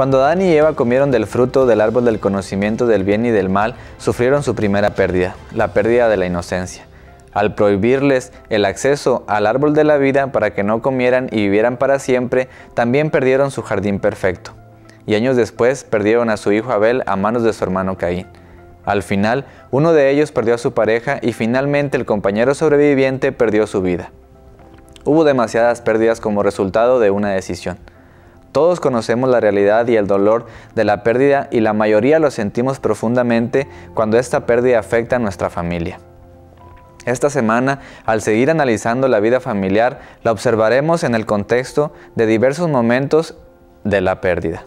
Cuando Adán y Eva comieron del fruto del árbol del conocimiento del bien y del mal, sufrieron su primera pérdida, la pérdida de la inocencia. Al prohibirles el acceso al árbol de la vida para que no comieran y vivieran para siempre, también perdieron su jardín perfecto. Y años después perdieron a su hijo Abel a manos de su hermano Caín. Al final, uno de ellos perdió a su pareja y finalmente el compañero sobreviviente perdió su vida. Hubo demasiadas pérdidas como resultado de una decisión. Todos conocemos la realidad y el dolor de la pérdida y la mayoría lo sentimos profundamente cuando esta pérdida afecta a nuestra familia. Esta semana, al seguir analizando la vida familiar, la observaremos en el contexto de diversos momentos de la pérdida.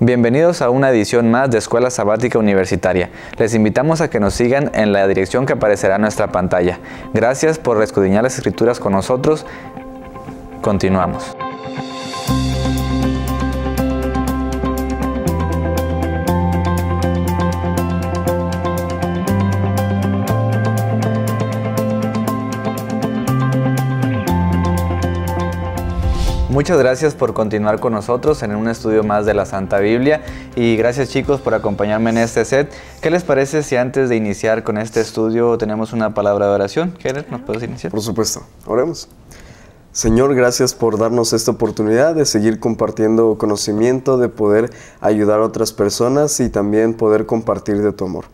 Bienvenidos a una edición más de Escuela Sabática Universitaria. Les invitamos a que nos sigan en la dirección que aparecerá en nuestra pantalla. Gracias por escudriñar las escrituras con nosotros. Continuamos. Muchas gracias por continuar con nosotros en un estudio más de la Santa Biblia y gracias chicos por acompañarme en este set. ¿Qué les parece si antes de iniciar con este estudio tenemos una palabra de oración? Gerard, ¿nos puedes iniciar? Por supuesto, oremos. Señor, gracias por darnos esta oportunidad de seguir compartiendo conocimiento, de poder ayudar a otras personas y también poder compartir de tu amor.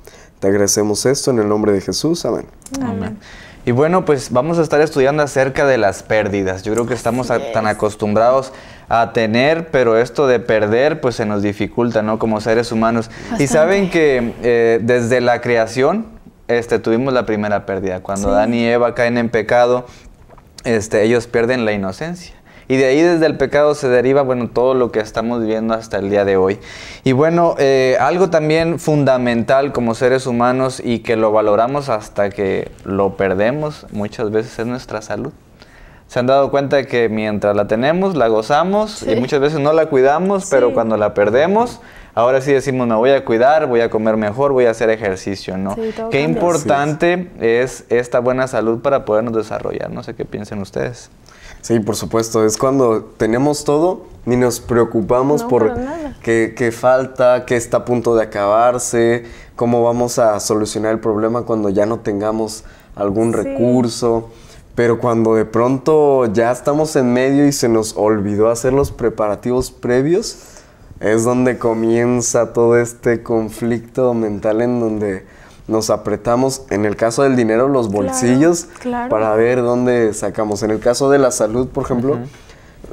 Te agradecemos esto en el nombre de Jesús. Amén. Amén. Y bueno, pues vamos a estar estudiando acerca de las pérdidas. Yo creo que estamos tan acostumbrados a tener, pero esto de perder, pues se nos dificulta, ¿no? Como seres humanos. Y saben que eh, desde la creación, este, tuvimos la primera pérdida. Cuando Dan y Eva caen en pecado, este, ellos pierden la inocencia. Y de ahí desde el pecado se deriva, bueno, todo lo que estamos viviendo hasta el día de hoy. Y bueno, eh, algo también fundamental como seres humanos y que lo valoramos hasta que lo perdemos muchas veces es nuestra salud. Se han dado cuenta de que mientras la tenemos, la gozamos y muchas veces no la cuidamos, pero cuando la perdemos, ahora sí decimos, me voy a cuidar, voy a comer mejor, voy a hacer ejercicio, ¿no? qué importante es. es esta buena salud para podernos desarrollar. No sé qué piensen ustedes. Sí, por supuesto. Es cuando tenemos todo y nos preocupamos por qué, falta, qué está a punto de acabarse, cómo vamos a solucionar el problema cuando ya no tengamos algún recurso. Pero cuando de pronto ya estamos en medio y se nos olvidó hacer los preparativos previos, es donde comienza todo este conflicto mental en donde nos apretamos, en el caso del dinero, los bolsillos para ver dónde sacamos. En el caso de la salud, por ejemplo,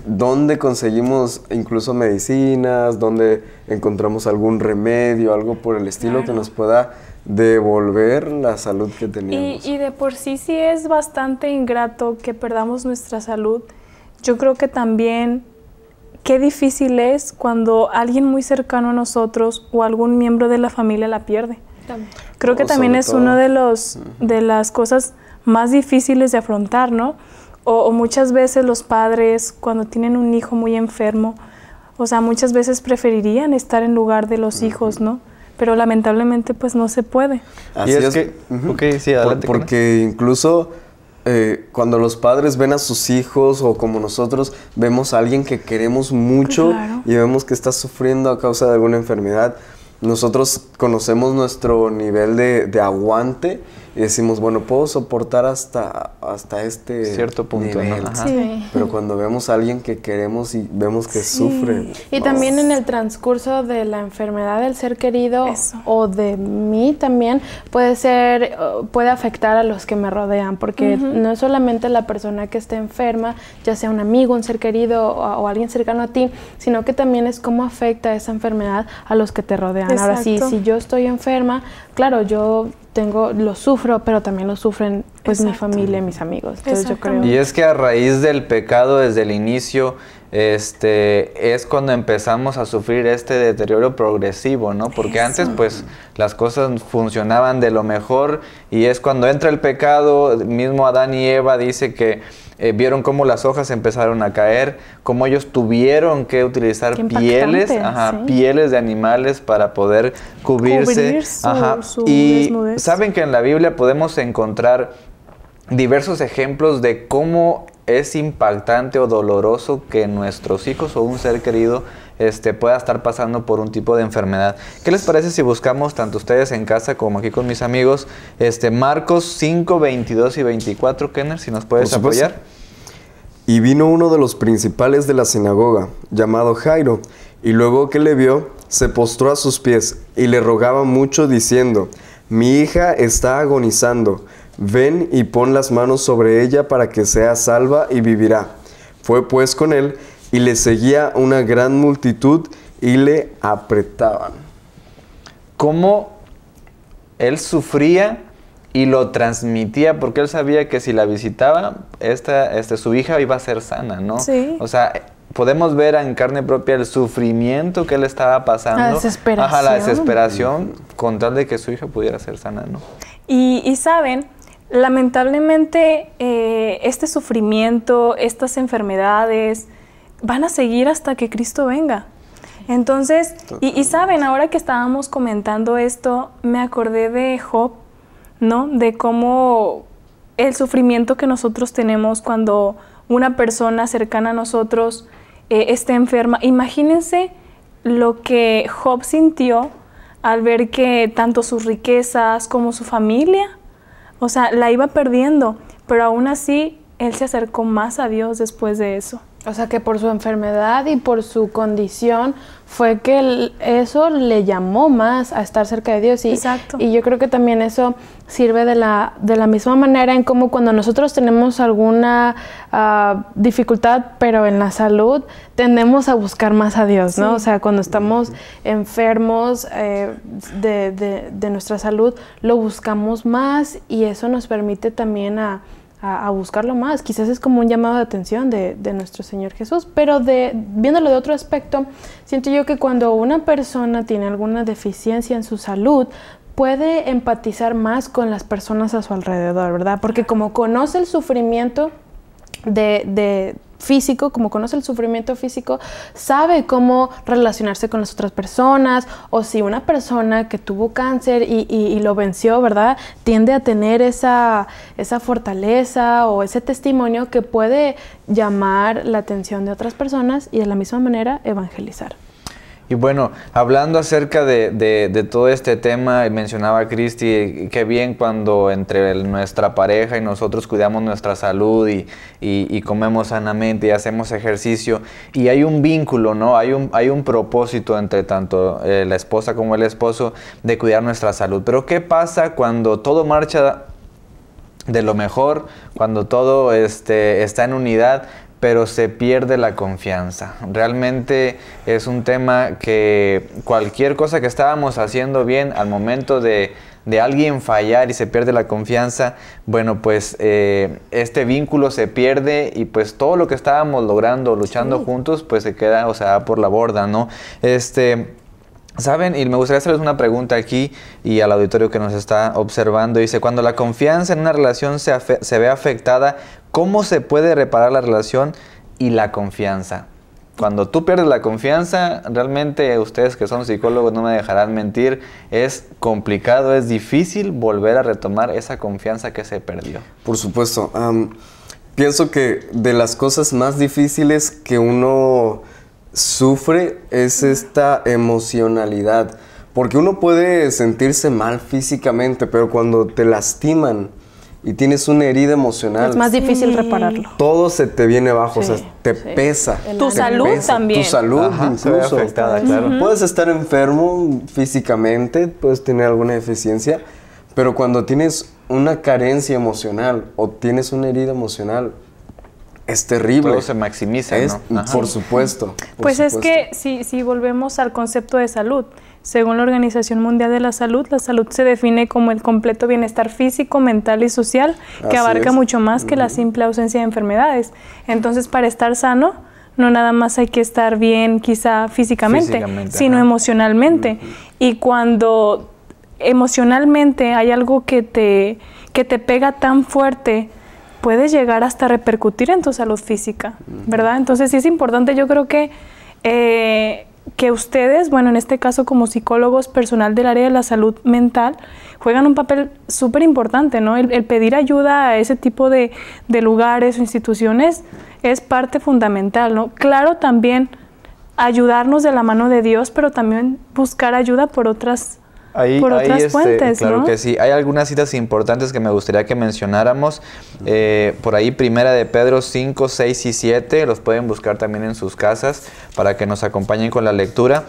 dónde conseguimos incluso medicinas, dónde encontramos algún remedio, algo por el estilo que nos pueda devolver la salud que teníamos. Y, y de por sí sí es bastante ingrato que perdamos nuestra salud. Yo creo que también qué difícil es cuando alguien muy cercano a nosotros o algún miembro de la familia la pierde Creo que también es una de, los, de las cosas más difíciles de afrontar, ¿no? O, muchas veces los padres, cuando tienen un hijo muy enfermo, o sea, muchas veces preferirían estar en lugar de los hijos, ¿no? Pero lamentablemente, pues no se puede. Así es, que. porque incluso. Eh, cuando los padres ven a sus hijos o como nosotros vemos a alguien que queremos mucho y vemos que está sufriendo a causa de alguna enfermedad, nosotros conocemos nuestro nivel de, aguante y decimos, bueno, puedo soportar hasta, hasta este cierto punto. ¿no? sí. Pero cuando vemos a alguien que queremos y vemos que sufre. Y también en el transcurso de la enfermedad del ser querido o de mí también puede ser, uh, puede afectar a los que me rodean, porque no es solamente la persona que está enferma, ya sea un amigo, un ser querido o, alguien cercano a ti, sino que también es cómo afecta esa enfermedad a los que te rodean. Ahora sí, si yo estoy enferma, claro, yo tengo, lo sufro, pero también lo sufren pues mi familia y mis amigos. Y es que a raíz del pecado desde el inicio este, es cuando empezamos a sufrir este deterioro progresivo, ¿no? Porque antes pues las cosas funcionaban de lo mejor y es cuando entra el pecado, mismo Adán y Eva dice que eh, vieron cómo las hojas empezaron a caer, cómo ellos tuvieron que utilizar pieles, pieles de animales para poder cubrirse. y saben que en la Biblia podemos encontrar diversos ejemplos de cómo es impactante o doloroso que nuestros hijos o un ser querido este, pueda estar pasando por un tipo de enfermedad. ¿Qué les parece si buscamos, tanto ustedes en casa como aquí con mis amigos, este, Marcos 5, 22 y 24, Kenner, si nos puedes apoyar? Y vino uno de los principales de la sinagoga, llamado Jairo, y luego que le vio, se postró a sus pies y le rogaba mucho diciendo, mi hija está agonizando Ven y pon las manos sobre ella para que sea salva y vivirá. Fue pues con él y le seguía una gran multitud y le apretaban. ¿Cómo él sufría y lo transmitía? Porque él sabía que si la visitaba, esta, este, su hija iba a ser sana, ¿no? Sí. O sea, podemos ver en carne propia el sufrimiento que él estaba pasando. La desesperación. Ajá, la desesperación con tal de que su hija pudiera ser sana, ¿no? y saben, Lamentablemente, eh, este sufrimiento, estas enfermedades, van a seguir hasta que Cristo venga. Entonces, y, saben, ahora que estábamos comentando esto, me acordé de Job, ¿no? De cómo el sufrimiento que nosotros tenemos cuando una persona cercana a nosotros eh, está enferma. Imagínense lo que Job sintió al ver que tanto sus riquezas como su familia o sea, la iba perdiendo, pero aún así él se acercó más a Dios después de eso. O sea que por su enfermedad y por su condición fue que eso le llamó más a estar cerca de Dios. Y, Exacto. y yo creo que también eso sirve de la, de la misma manera en cómo cuando nosotros tenemos alguna ah, dificultad, pero en la salud, tendemos a buscar más a Dios, ¿no? O sea, cuando estamos enfermos eh, de, de nuestra salud, lo buscamos más y eso nos permite también a a, buscarlo más. Quizás es como un llamado de atención de, nuestro Señor Jesús, pero de, viéndolo de otro aspecto, siento yo que cuando una persona tiene alguna deficiencia en su salud, puede empatizar más con las personas a su alrededor, ¿verdad? Porque como conoce el sufrimiento de físico, como conoce el sufrimiento físico, sabe cómo relacionarse con las otras personas o si una persona que tuvo cáncer y, lo venció, ¿verdad? Tiende a tener esa, esa fortaleza o ese testimonio que puede llamar la atención de otras personas y de la misma manera evangelizar. Y bueno, hablando acerca de, todo este tema, mencionaba Cristi, qué bien cuando entre nuestra pareja y nosotros cuidamos nuestra salud y, y, comemos sanamente y hacemos ejercicio. Y hay un vínculo, ¿no? Hay un, hay un propósito entre tanto eh, la esposa como el esposo de cuidar nuestra salud. Pero ¿qué pasa cuando todo marcha de lo mejor, cuando todo este, está en unidad, pero se pierde la confianza. Realmente es un tema que cualquier cosa que estábamos haciendo bien al momento de, alguien fallar y se pierde la confianza, bueno, pues eh, este vínculo se pierde y pues todo lo que estábamos logrando, luchando juntos, pues se queda, o sea, por la borda, ¿no? Este, Saben, y me gustaría hacerles una pregunta aquí y al auditorio que nos está observando. Dice, cuando la confianza en una relación se, se, ve afectada, ¿Cómo se puede reparar la relación y la confianza? Cuando tú pierdes la confianza, realmente ustedes que son psicólogos no me dejarán mentir, es complicado, es difícil volver a retomar esa confianza que se perdió. Por supuesto. pienso que de las cosas más difíciles que uno sufre es esta emocionalidad. Porque uno puede sentirse mal físicamente, pero cuando te lastiman, y tienes una herida emocional. Es más difícil repararlo. Todo se te viene abajo, o sea, te pesa. Tu salud también. Tu salud Ajá, incluso. Afectada, claro. Puedes estar enfermo físicamente, puedes tener alguna deficiencia, pero cuando tienes una carencia emocional o tienes una herida emocional es terrible. Todo se maximiza, Por supuesto. pues es que si, si volvemos al concepto de salud, según la Organización Mundial de la Salud, la salud se define como el completo bienestar físico, mental y social, que abarca mucho más que la simple ausencia de enfermedades. Entonces, para estar sano, no nada más hay que estar bien quizá físicamente, sino emocionalmente. Y cuando emocionalmente hay algo que te, que te pega tan fuerte, puedes llegar hasta repercutir en tu salud física, ¿verdad? Entonces sí es importante, yo creo que, eh, que ustedes, bueno, en este caso como psicólogos, personal del área de la salud mental, juegan un papel súper importante, ¿no? El, pedir ayuda a ese tipo de, de lugares o instituciones es parte fundamental, ¿no? Claro, también ayudarnos de la mano de Dios, pero también buscar ayuda por otras por otras ahí este, claro que sí. Hay algunas citas importantes que me gustaría que mencionáramos. Eh, por ahí, primera de Pedro 5, 6 y 7. Los pueden buscar también en sus casas para que nos acompañen con la lectura.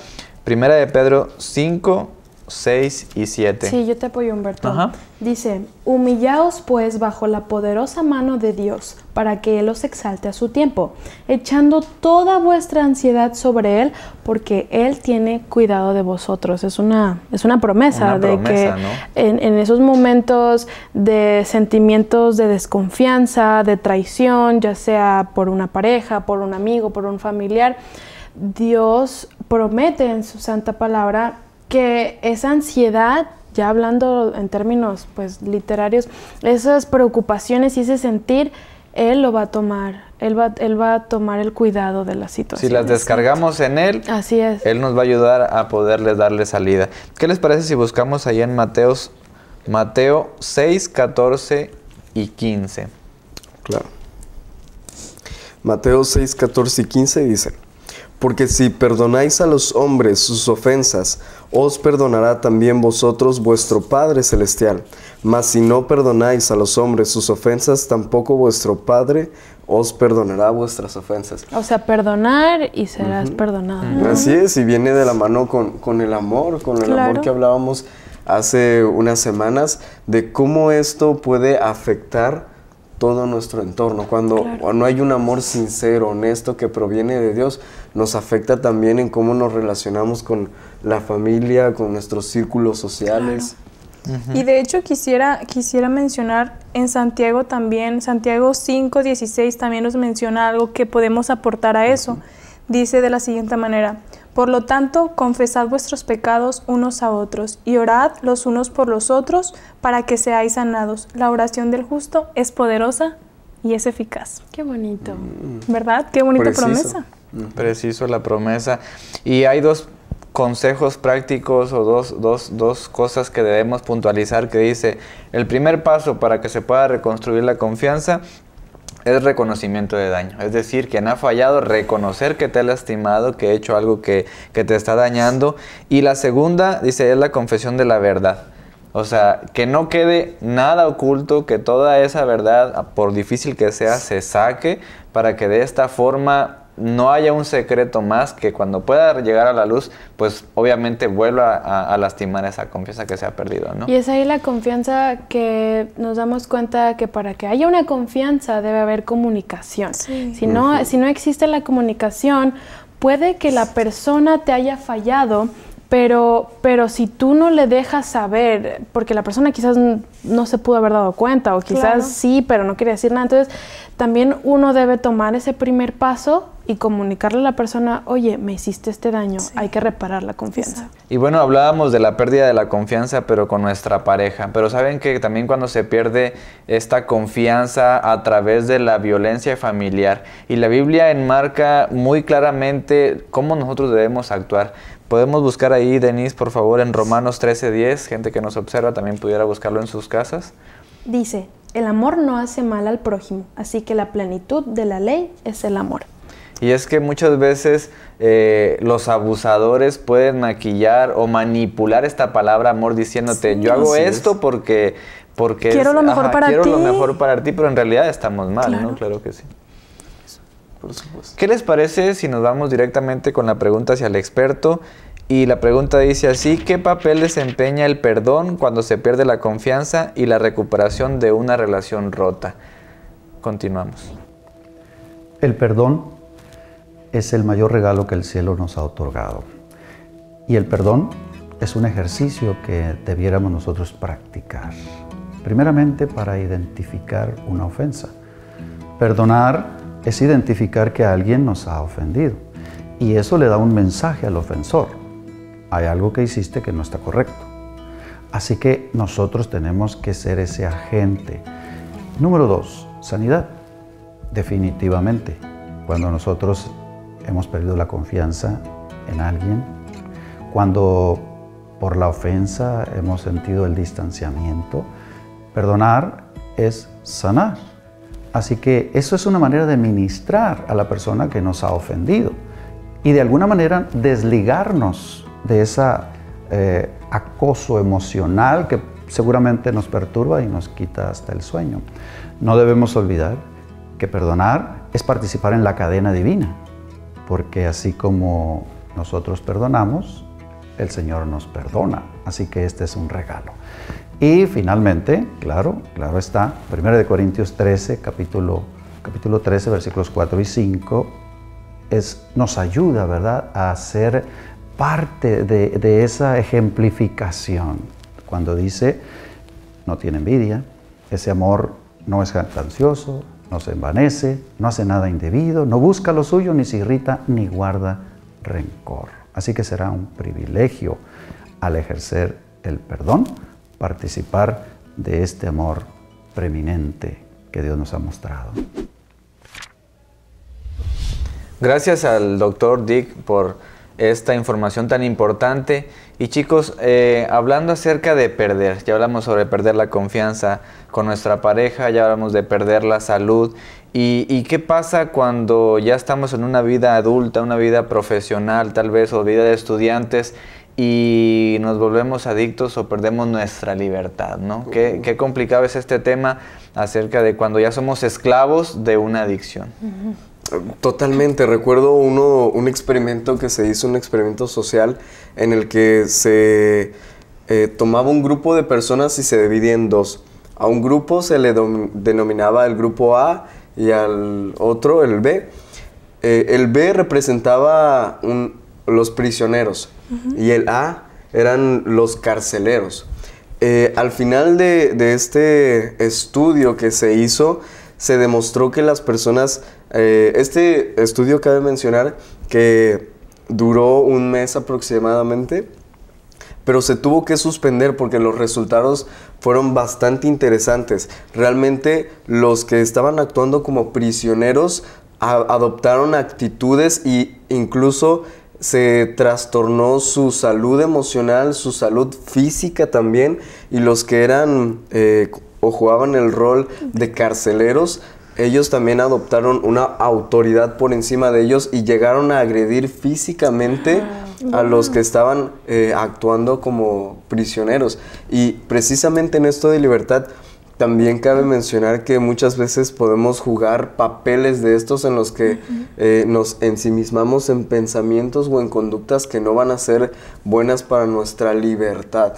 Primera de Pedro 5, 6 y 7. Sí, yo te apoyo, Humberto. Dice, humillaos pues bajo la poderosa mano de Dios, para que Él os exalte a su tiempo, echando toda vuestra ansiedad sobre Él, porque Él tiene cuidado de vosotros. Es una, es una promesa de que en, esos momentos de sentimientos de desconfianza, de traición, ya sea por una pareja, por un amigo, por un familiar, Dios promete en su santa palabra que esa ansiedad, ya hablando en términos pues literarios, esas preocupaciones y ese sentir, él lo va a tomar, él va, él va a tomar el cuidado de la situación. Si las descargamos en él, así es. Él nos va a ayudar a poderles darle salida. ¿Qué les parece si buscamos ahí en Mateos, Mateo 6, 14 y 15? Claro. Mateo 6, 14 y 15 dice, porque si perdonáis a los hombres sus ofensas, os perdonará también vosotros vuestro Padre Celestial. Mas si no perdonáis a los hombres sus ofensas, tampoco vuestro Padre os perdonará vuestras ofensas. O sea, perdonar y serás perdonado. Así es, y viene de la mano con, con el amor, con el amor que hablábamos hace unas semanas, de cómo esto puede afectar todo nuestro entorno. Cuando no hay un amor sincero, honesto, que proviene de Dios, nos afecta también en cómo nos relacionamos con la familia, con nuestros círculos sociales. Y de hecho quisiera, quisiera mencionar en Santiago también, Santiago 5, 16 también nos menciona algo que podemos aportar a eso. Dice de la siguiente manera, por lo tanto, confesad vuestros pecados unos a otros y orad los unos por los otros para que seáis sanados. La oración del justo es poderosa y es eficaz. Qué bonito. Mm. ¿Verdad? Qué bonita promesa. Preciso la promesa. Y hay dos consejos prácticos o dos, cosas que debemos puntualizar que dice, el primer paso para que se pueda reconstruir la confianza es reconocimiento de daño. Es decir, quien ha fallado, reconocer que te ha lastimado, que he hecho algo que, que te está dañando. Y la segunda, dice, es la confesión de la verdad. O sea, que no quede nada oculto, que toda esa verdad, por difícil que sea, se saque para que de esta forma no haya un secreto más que cuando pueda llegar a la luz, pues obviamente vuelva a, lastimar esa confianza que se ha perdido, ¿no? Y es ahí la confianza que nos damos cuenta que para que haya una confianza debe haber comunicación. Si, no, si no existe la comunicación, puede que la persona te haya fallado, pero, pero si tú no le dejas saber, porque la persona quizás no se pudo haber dado cuenta, o quizás sí, pero no quiere decir nada, entonces también uno debe tomar ese primer paso y comunicarle a la persona, oye, me hiciste este daño, hay que reparar la confianza. Y bueno, hablábamos de la pérdida de la confianza, pero con nuestra pareja. Pero saben que también cuando se pierde esta confianza a través de la violencia familiar, y la Biblia enmarca muy claramente cómo nosotros debemos actuar. Podemos buscar ahí, Denise, por favor, en Romanos 13:10, gente que nos observa también pudiera buscarlo en sus casas. Dice, el amor no hace mal al prójimo, así que la plenitud de la ley es el amor. Y es que muchas veces eh, los abusadores pueden maquillar o manipular esta palabra amor diciéndote, yo hago esto porque... porque quiero lo mejor para ti. Quiero lo mejor para ti, pero en realidad estamos mal, ¿no? Claro que sí. ¿Qué les parece si nos vamos directamente con la pregunta hacia el experto? Y la pregunta dice así, ¿qué papel desempeña el perdón cuando se pierde la confianza y la recuperación de una relación rota? Continuamos. El perdón es el mayor regalo que el cielo nos ha otorgado. Y el perdón es un ejercicio que debiéramos nosotros practicar. Primeramente para identificar una ofensa. Perdonar es identificar que alguien nos ha ofendido. Y eso le da un mensaje al ofensor. Hay algo que hiciste que no está correcto. Así que nosotros tenemos que ser ese agente. Número dos, sanidad. Definitivamente, cuando nosotros hemos perdido la confianza en alguien, cuando por la ofensa hemos sentido el distanciamiento, perdonar es sanar. Así que eso es una manera de ministrar a la persona que nos ha ofendido y de alguna manera desligarnos de ese eh, acoso emocional que seguramente nos perturba y nos quita hasta el sueño. No debemos olvidar que perdonar es participar en la cadena divina porque así como nosotros perdonamos, el Señor nos perdona. Así que este es un regalo. Y finalmente, claro, claro está, 1 Corintios 13, capítulo, capítulo 13, versículos 4 y 5, es, nos ayuda, ¿verdad?, a ser parte de, esa ejemplificación. Cuando dice, no tiene envidia, ese amor no es ansioso, no se envanece, no hace nada indebido, no busca lo suyo, ni se irrita, ni guarda rencor. Así que será un privilegio al ejercer el perdón, participar de este amor preeminente que Dios nos ha mostrado. Gracias al doctor Dick por esta información tan importante y chicos, eh, hablando acerca de perder, ya hablamos sobre perder la confianza con nuestra pareja, ya hablamos de perder la salud. ¿Y, qué pasa cuando ya estamos en una vida adulta, una vida profesional tal vez, o vida de estudiantes? y nos volvemos adictos o perdemos nuestra libertad, ¿no? qué, uh. complicado es este tema acerca de cuando ya somos esclavos de una adicción. Totalmente, recuerdo uno, un experimento que se hizo, un experimento social en el que se eh, tomaba un grupo de personas y se dividía en dos. A un grupo se le denominaba el grupo A y al otro el B. Eh, el B representaba los prisioneros y el A eran los carceleros. Eh, al final de este estudio que se hizo, se demostró que las personas, eh, este estudio cabe mencionar que duró un mes aproximadamente, pero se tuvo que suspender porque los resultados fueron bastante interesantes. Realmente los que estaban actuando como prisioneros adoptaron actitudes e incluso se trastornó su salud emocional, su salud física también, y los que eran eh, o jugaban el rol de carceleros, ellos también adoptaron una autoridad por encima de ellos y llegaron a agredir físicamente a los que estaban eh, actuando como prisioneros. Y precisamente en esto de libertad, también cabe mencionar que muchas veces podemos jugar papeles de estos en los que eh, nos ensimismamos en pensamientos o en conductas que no van a ser buenas para nuestra libertad.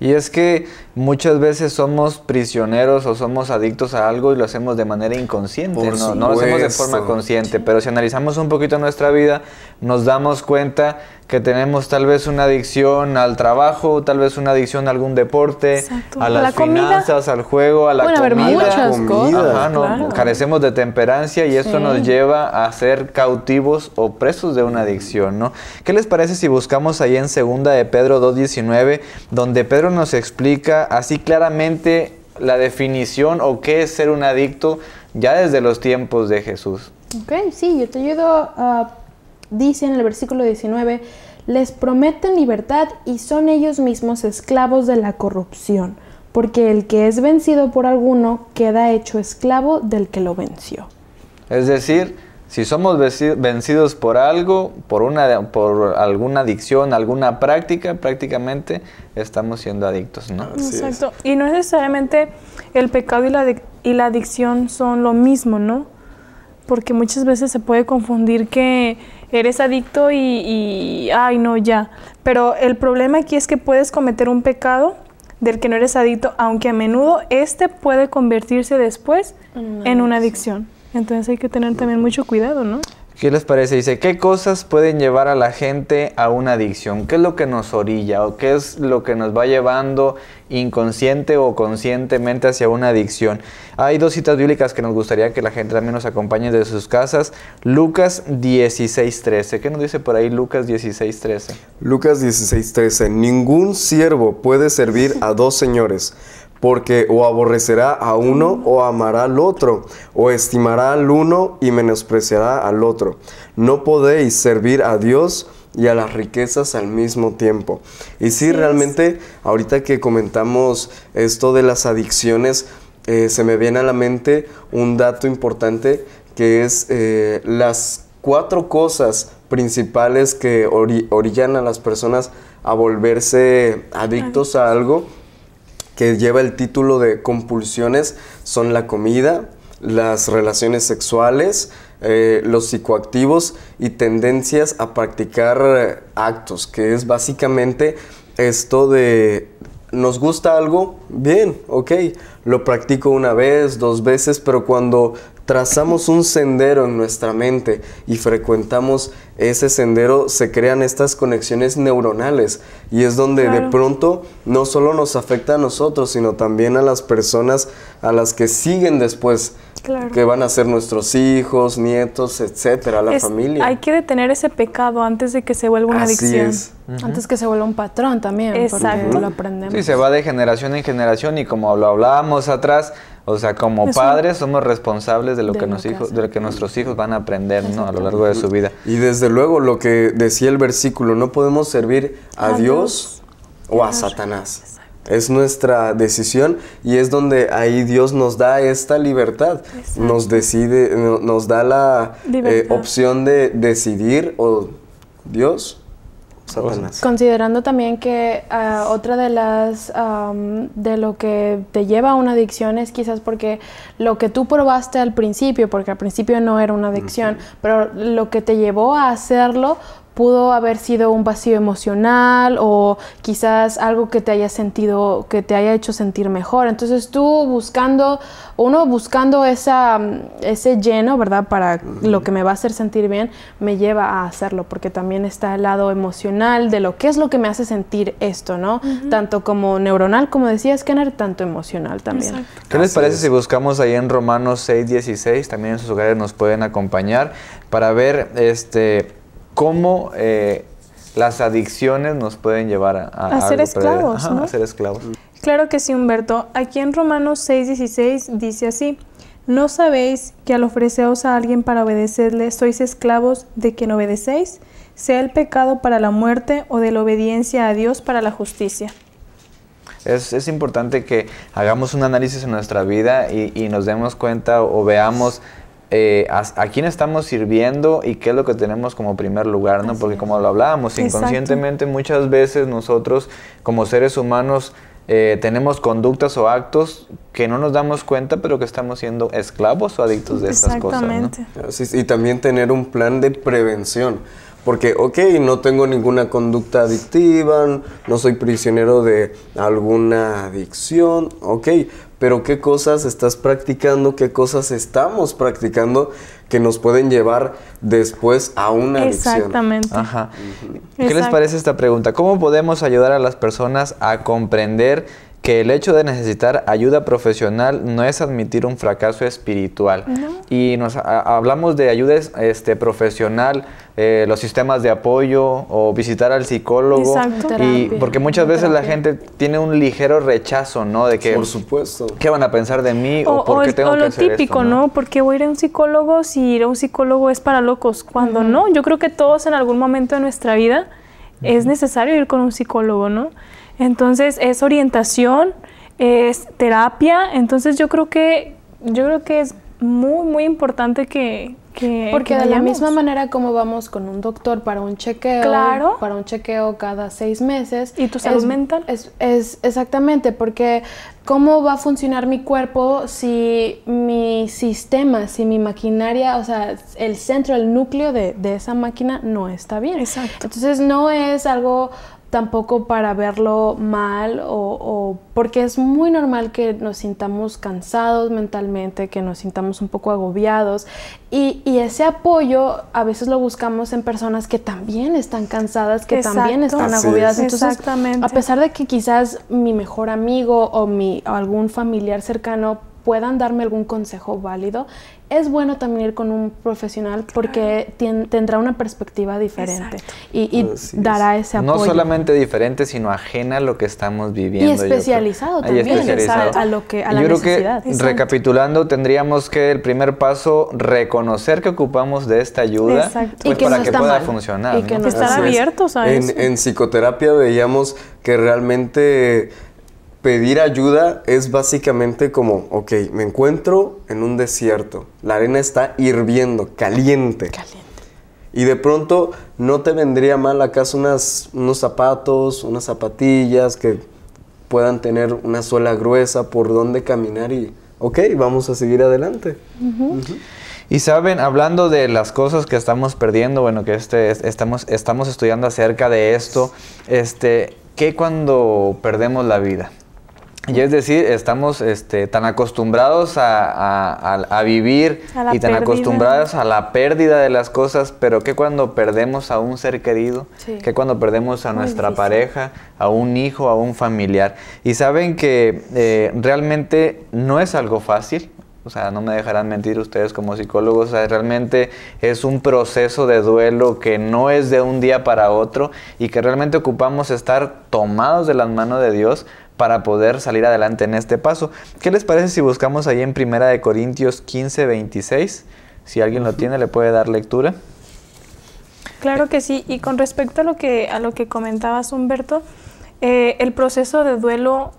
Y es que muchas veces somos prisioneros o somos adictos a algo y lo hacemos de manera inconsciente, no, lo hacemos de forma consciente, pero si analizamos un poquito nuestra vida, nos damos cuenta que tenemos tal vez una adicción al trabajo, tal vez una adicción a algún deporte, a las la finanzas, al juego, a la comida. Ajá, no, Carecemos de temperancia y esto nos lleva a ser cautivos o presos de una adicción, ¿no? ¿Qué les parece si buscamos ahí en segunda de Pedro 2.19, donde Pedro nos explica así claramente la definición o qué es ser un adicto ya desde los tiempos de Jesús? Ok, sí, yo te ayudo a... Dice en el versículo 19, les prometen libertad y son ellos mismos esclavos de la corrupción, porque el que es vencido por alguno queda hecho esclavo del que lo venció. Es decir, si somos vencidos por algo, por, una, por alguna adicción, alguna práctica, prácticamente estamos siendo adictos, ¿no? Exacto. Y no necesariamente el pecado y la adicción son lo mismo, ¿no? porque muchas veces se puede confundir que eres adicto y, ay no, ya. Pero el problema aquí es que puedes cometer un pecado del que no eres adicto, aunque a menudo este puede convertirse después en una adicción. Entonces hay que tener también mucho cuidado, ¿no? ¿Qué les parece? Dice, ¿qué cosas pueden llevar a la gente a una adicción? ¿Qué es lo que nos orilla o qué es lo que nos va llevando inconsciente o conscientemente hacia una adicción? Hay dos citas bíblicas que nos gustaría que la gente también nos acompañe desde sus casas. Lucas 16:13. ¿Qué nos dice por ahí Lucas 16:13? Lucas 16:13. Ningún siervo puede servir a dos señores porque o aborrecerá a uno o amará al otro, o estimará al uno y menospreciará al otro. No podéis servir a Dios y a las riquezas al mismo tiempo. Y sí, realmente, ahorita que comentamos esto de las adicciones, eh, se me viene a la mente un dato importante que es eh, las cuatro cosas principales que orillan a las personas a volverse adictos a algo que lleva el título de compulsiones son la comida, las relaciones sexuales, eh, los psicoactivos y tendencias a practicar eh, actos, que es básicamente esto de nos gusta algo, bien, ok, lo practico una vez, dos veces, pero cuando trazamos un sendero en nuestra mente y frecuentamos ese sendero, se crean estas conexiones neuronales y es donde de pronto no solo nos afecta a nosotros, sino también a las personas a las que siguen después que van a ser nuestros hijos, nietos, etcétera, la familia. Hay que detener ese pecado antes de que se vuelva una adicción. Antes que se vuelva un patrón también, Exacto. lo aprendemos. Sí, se va de generación en generación y como lo hablábamos atrás, o sea, como padres somos responsables de lo que nos hijos, de lo que nuestros hijos van a aprender, ¿no? A lo largo de su vida. Y desde luego lo que decía el versículo, no podemos servir a, Dios, o a Satanás es nuestra decisión y es donde ahí Dios nos da esta libertad, nos decide, nos da la eh, opción de decidir o Dios. Considerando también que ah, otra de las de lo que te lleva a una adicción es quizás porque lo que tú probaste al principio, porque al principio no era una adicción, pero lo que te llevó a hacerlo pudo haber sido un vacío emocional o quizás algo que te haya sentido, que te haya hecho sentir mejor. Entonces tú buscando, uno buscando esa, ese lleno, ¿verdad? Para lo que me va a hacer sentir bien, me lleva a hacerlo, porque también está el lado emocional de lo que es lo que me hace sentir esto, ¿no? Tanto como neuronal, como decías, tener tanto emocional también. ¿Qué les parece si buscamos ahí en Romanos 6, 16? También en sus hogares nos pueden acompañar para ver este cómo eh, las adicciones nos pueden llevar a, a ser esclavos. ¿no? A ser esclavos. Claro que sí, Humberto. Aquí en Romanos 6:16 dice así, ¿no sabéis que al ofreceos a alguien para obedecerle sois esclavos de quien obedecéis, sea el pecado para la muerte o de la obediencia a Dios para la justicia? Es, es importante que hagamos un análisis en nuestra vida y, y nos demos cuenta o veamos eh, a, quién estamos sirviendo y qué es lo que tenemos como primer lugar, ¿no? Porque como lo hablábamos, inconscientemente muchas veces nosotros como seres humanos eh, tenemos conductas o actos que no nos damos cuenta, pero que estamos siendo esclavos o adictos de esas cosas. ¿no? y también tener un plan de prevención. Porque, ok, no tengo ninguna conducta adictiva, no soy prisionero de alguna adicción, ok, pero qué cosas estás practicando, qué cosas estamos practicando que nos pueden llevar después a una Exactamente. Ajá. ¿Qué les parece esta pregunta? ¿Cómo podemos ayudar a las personas a comprender que el hecho de necesitar ayuda profesional no es admitir un fracaso espiritual. Y nos hablamos de ayuda este, profesional, eh, los sistemas de apoyo o visitar al psicólogo. Y porque muchas veces la gente tiene un ligero rechazo, ¿no? De que, por supuesto. ¿Qué van a pensar de mí? O, por qué tengo que lo típico, ¿no? ¿no? ¿Por qué voy a ir a un psicólogo si ir a un psicólogo es para locos? Cuando no, yo creo que todos en algún momento de nuestra vida es necesario ir con un psicólogo, ¿no? Entonces es orientación, es terapia, entonces yo creo que, yo creo que es muy, muy importante que... Porque de la misma manera como vamos con un doctor para un chequeo, claro. para un chequeo cada seis meses. ¿Y tu salud mental? Es, exactamente, porque ¿cómo va a funcionar mi cuerpo si mi sistema, si mi maquinaria, o sea, el centro, el núcleo de, de esa máquina no está bien? Exacto. Entonces no es algo tampoco para verlo mal o, porque es muy normal que nos sintamos cansados mentalmente, que nos sintamos un poco agobiados y, ese apoyo a veces lo buscamos en personas que también están cansadas, que también están agobiadas. Entonces, Exactamente. a pesar de que quizás mi mejor amigo o, mi, o algún familiar cercano puedan darme algún consejo válido, es bueno también ir con un profesional porque tendrá una perspectiva diferente y, y dará ese apoyo. No solamente diferente, sino ajena a lo que estamos viviendo. Y especializado también A, lo que yo Creo que, recapitulando, tendríamos que el primer paso reconocer que ocupamos de esta ayuda pues, para que pueda funcionar. Y que estar abiertos a eso. En psicoterapia veíamos que realmente pedir ayuda es básicamente como, ok, me encuentro en un desierto, la arena está hirviendo, caliente. Caliente. Y de pronto, ¿no te vendría mal acaso unas, unos zapatos, unas zapatillas que puedan tener una suela gruesa por donde caminar y, ok, vamos a seguir adelante? Y saben, hablando de las cosas que estamos perdiendo, bueno, que este, estamos, estamos estudiando acerca de esto, este, ¿qué cuando perdemos la vida? Y es decir, estamos este, tan acostumbrados a, vivir y tan acostumbrados a la pérdida de las cosas, pero que cuando perdemos a un ser querido, ¿Qué que cuando perdemos a nuestra pareja, a un hijo, a un familiar. Y saben que eh, realmente no es algo fácil, o sea, no me dejarán mentir ustedes como psicólogos, realmente es un proceso de duelo que no es de un día para otro y que realmente ocupamos estar tomados de las manos de Dios para poder salir adelante en este paso. ¿Qué les parece si buscamos ahí en Primera de Corintios 15, 26? Si alguien lo tiene, le puede dar lectura. Claro que sí. Y con respecto a lo que, a lo que comentabas, Humberto, eh, el proceso de duelo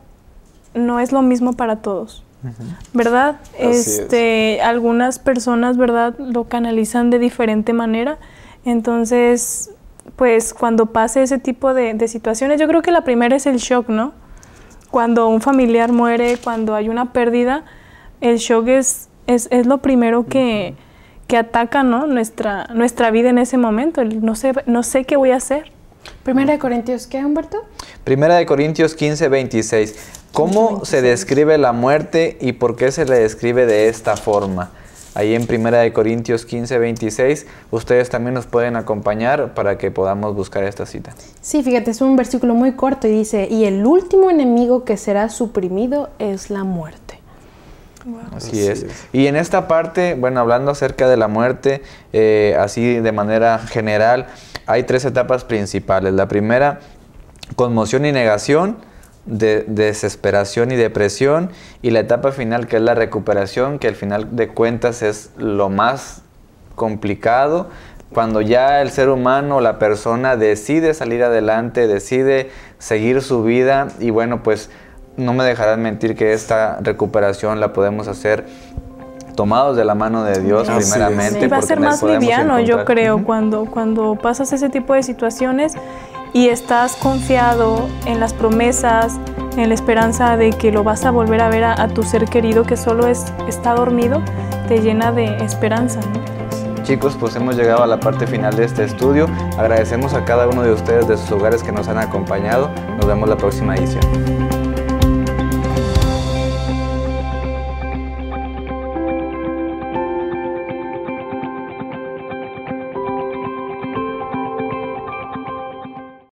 no es lo mismo para todos. ¿Verdad? este, algunas personas, ¿verdad?, lo canalizan de diferente manera. Entonces, pues cuando pase ese tipo de situaciones, yo creo que la primera es el shock, ¿no? cuando un familiar muere, cuando hay una pérdida, el shock es, es, lo primero que, que ataca ¿no? nuestra, nuestra vida en ese momento. no sé, qué voy a hacer. Primera de Corintios, ¿qué, Humberto? Primera de Corintios 15, 26. ¿Cómo se describe la muerte y por qué se le describe de esta forma? ahí en Primera de Corintios 15, 26, ustedes también nos pueden acompañar para que podamos buscar esta cita. Sí, fíjate, es un versículo muy corto y dice, y el último enemigo que será suprimido es la muerte. Así, es. Y en esta parte, bueno, hablando acerca de la muerte, eh, así de manera general, hay tres etapas principales. La primera, conmoción y negación de desesperación y depresión y la etapa final que es la recuperación, que al final de cuentas es lo más complicado, cuando ya el ser humano, la persona decide salir adelante, decide seguir su vida y bueno, pues no me dejarán mentir que esta recuperación la podemos hacer tomados de la mano de Dios primeramente. va a ser más liviano, yo creo, cuando, cuando pasas ese tipo de situaciones y estás confiado en las promesas, en la esperanza de que lo vas a volver a ver a, tu ser querido que solo es, está dormido, te llena de esperanza. Chicos, pues hemos llegado a la parte final de este estudio. Agradecemos a cada uno de ustedes de sus hogares que nos han acompañado. Nos vemos la próxima edición.